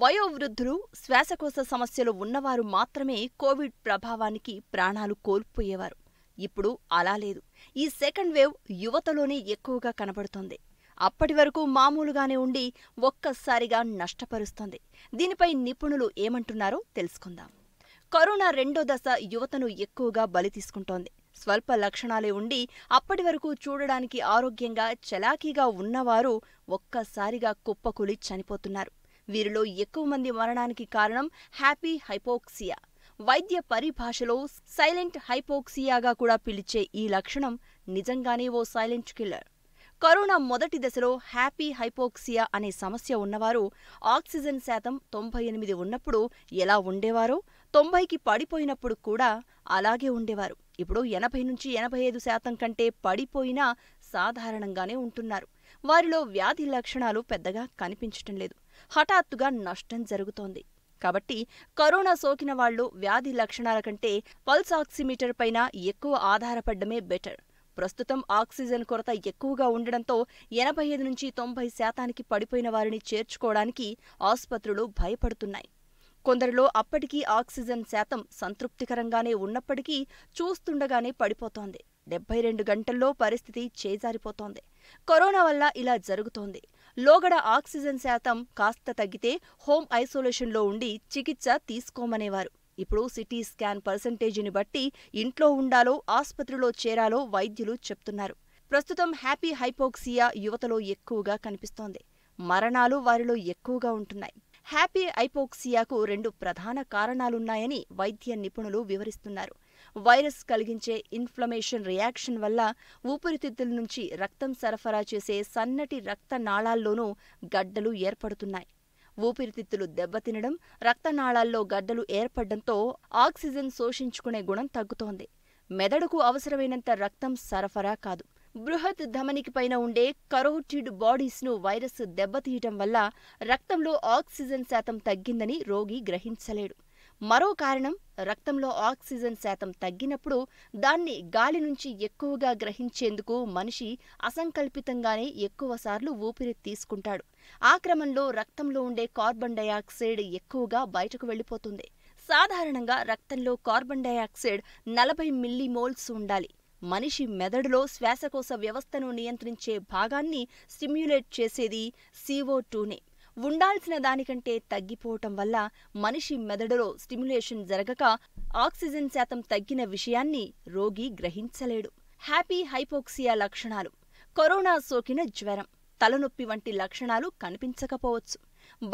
వయోవృద్ధులు శ్వాసకోశ సమస్యలు ఉన్నవారు మాత్రమే కోవిడ్ ప్రభావానికి ప్రాణాలు కోల్పోయేవారు ఇప్పుడు అలా లేదు ఈ సెకండ్ వేవ్ యువతలోనే ఎక్కువగా కనబడుతోంది అప్పటి వరకు మామూలుగానే ఉండి ఒక్కసారిగా నష్టపరుస్తోంది దీనిపై నిపుణులు ఏమంటున్నారో తెలుసుకుందాం కరోనా రెండో దశ యువతను ఎక్కువగా బలి తీసుకుంటోంది స్వల్ప లక్షణాలే ఉండి అప్పటి వరకు చూడడానికి ఆరోగ్యంగా చలాకీగా ఉన్నవారు ఒక్కసారిగా కుప్పకూలి చనిపోతున్నారు వీరిలో ఎక్కువ మంది మరణానికి కారణం హ్యాపీ హైపోక్సియా వైద్య పరిభాషలో సైలెంట్ హైపోక్సియాగా కూడా పిలిచే ఈ లక్షణం నిజంగానే ఓ సైలెంట్ కిల్లర్ కరోనా మొదటి దశలో హ్యాపీ హైపోక్సియా అనే సమస్య ఉన్నవారు ఆక్సిజన్ శాతం తొంభై ఎనిమిది ఉన్నప్పుడు ఎలా ఉండేవారో తొంభైకి పడిపోయినప్పుడు కూడా అలాగే ఉండేవారు ఇప్పుడు ఎనభై నుంచి ఎనభై ఐదు శాతం కంటే పడిపోయినా సాధారణంగానే ఉంటున్నారు వారిలో వ్యాధి లక్షణాలు పెద్దగా కనిపించటం లేదు హఠాత్తుగా నష్టం జరుగుతోంది కాబట్టి కరోనా సోకిన వాళ్ళు వ్యాధి లక్షణాల కంటే పల్స్ ఆక్సిమీటర్ పైన ఎక్కువ ఆధారపడ్డమే బెటర్ ప్రస్తుతం ఆక్సిజన్ కొరత ఎక్కువగా ఉండడంతో ఎనభై ఐదు నుంచి తొంభై శాతానికి పడిపోయిన వారిని చేర్చుకోవడానికి ఆసుపత్రులు భయపడుతున్నాయి కొందరిలో అప్పటికీ ఆక్సిజన్ శాతం సంతృప్తికరంగానే ఉన్నప్పటికీ చూస్తుండగానే పడిపోతోంది డెబ్బై రెండు గంటల్లో పరిస్థితి చేజారిపోతోంది కరోనా వల్ల ఇలా జరుగుతోంది లోగడ ఆక్సిజన్ శాతం కాస్త తగ్గితే హోమ్ ఐసోలేషన్లో ఉండి చికిత్స తీసుకోమనేవారు ఇప్పుడు సిటీ స్కాన్ పర్సంటేజీని బట్టి ఇంట్లో ఉండాలో ఆసుపత్రిలో చేరాలో వైద్యులు చెప్తున్నారు ప్రస్తుతం హ్యాపీ హైపోక్సియా యువతలో ఎక్కువగా కనిపిస్తోంది మరణాలు వారిలో ఎక్కువగా ఉంటున్నాయి హ్యాపీ హైపోక్సియాకు రెండు ప్రధాన కారణాలున్నాయని వైద్య నిపుణులు వివరిస్తున్నారు వైరస్ కలిగించే ఇన్ఫ్లమేషన్ రియాక్షన్ వల్ల ఊపిరితిత్తుల నుంచి రక్తం సరఫరా చేసే సన్నటి రక్త నాళాల్లోనూ గడ్డలు ఏర్పడుతున్నాయి ఊపిరితిత్తులు దెబ్బతినడం రక్తనాళాల్లో గడ్డలు ఏర్పడడంతో ఆక్సిజన్ శోషించుకునే గుణం తగ్గుతోంది మెదడుకు అవసరమైనంత రక్తం సరఫరా కాదు బృహత్ ధమనికి పైన ఉండే కరోటిడ్ బాడీస్ను వైరస్ దెబ్బతీయటం వల్ల రక్తంలో ఆక్సిజన్ శాతం తగ్గిందని రోగి గ్రహించలేడు మరో కారణం రక్తంలో ఆక్సిజన్ శాతం తగ్గినప్పుడు దాన్ని గాలి నుంచి ఎక్కువగా గ్రహించేందుకు మనిషి అసంకల్పితంగానే ఎక్కువసార్లు ఊపిరి తీసుకుంటాడు ఆ క్రమంలో రక్తంలో ఉండే కార్బన్ డయాక్సైడ్ ఎక్కువగా బయటకు వెళ్ళిపోతుంది సాధారణంగా రక్తంలో కార్బన్ డయాక్సైడ్ నలభై మిల్లీమోల్స్ ఉండాలి మనిషి మెదడులో శ్వాసకోశ వ్యవస్థను నియంత్రించే భాగాన్ని స్టిమ్యులేట్ చేసేది సీఓ టూనే ఉండాల్సిన దానికంటే తగ్గిపోవటం వల్ల మనిషి మెదడులో స్టిమ్యులేషన్ జరగక ఆక్సిజన్ శాతం తగ్గిన విషయాన్ని రోగి గ్రహించలేడు హ్యాపీ హైపోక్సియా లక్షణాలు కరోనా సోకిన జ్వరం తలనొప్పి వంటి లక్షణాలు కనిపించకపోవచ్చు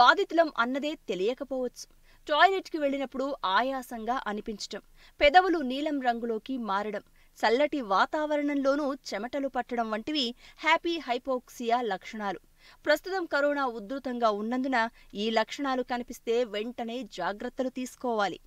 బాధితులం అన్నదే తెలియకపోవచ్చు టాయిలెట్కి వెళ్ళినప్పుడు ఆయాసంగా అనిపించటం పెదవులు నీలం రంగులోకి మారడం చల్లటి వాతావరణంలోనూ చెమటలు పట్టడం వంటివి హ్యాపీ హైపోక్సియా లక్షణాలు ప్రస్తుతం కరోనా ఉధృతంగా ఉన్నందున ఈ లక్షణాలు కనిపిస్తే వెంటనే జాగ్రత్తలు తీసుకోవాలి